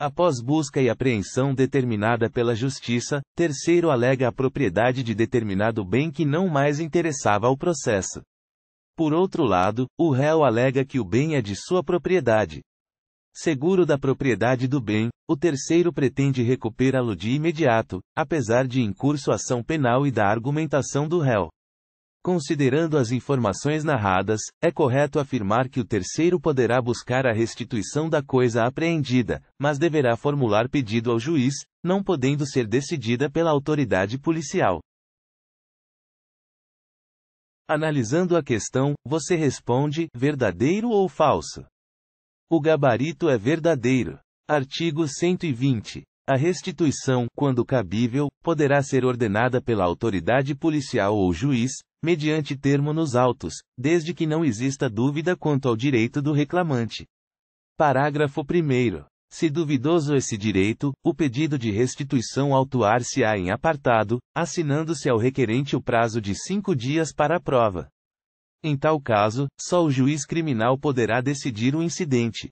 após busca e apreensão determinada pela justiça, terceiro alega a propriedade de determinado bem que não mais interessava ao processo. Por outro lado, o réu alega que o bem é de sua propriedade. Seguro da propriedade do bem, o terceiro pretende recuperá-lo de imediato, apesar de incurso ação penal e da argumentação do réu. Considerando as informações narradas, é correto afirmar que o terceiro poderá buscar a restituição da coisa apreendida, mas deverá formular pedido ao juiz, não podendo ser decidida pela autoridade policial. Analisando a questão, você responde: verdadeiro ou falso? O gabarito é verdadeiro. Artigo 120. A restituição, quando cabível, poderá ser ordenada pela autoridade policial ou juiz, mediante termo nos autos, desde que não exista dúvida quanto ao direito do reclamante. Parágrafo 1. Se duvidoso esse direito, o pedido de restituição autuar-se-á em apartado, assinando-se ao requerente o prazo de cinco dias para a prova. Em tal caso, só o juiz criminal poderá decidir o incidente.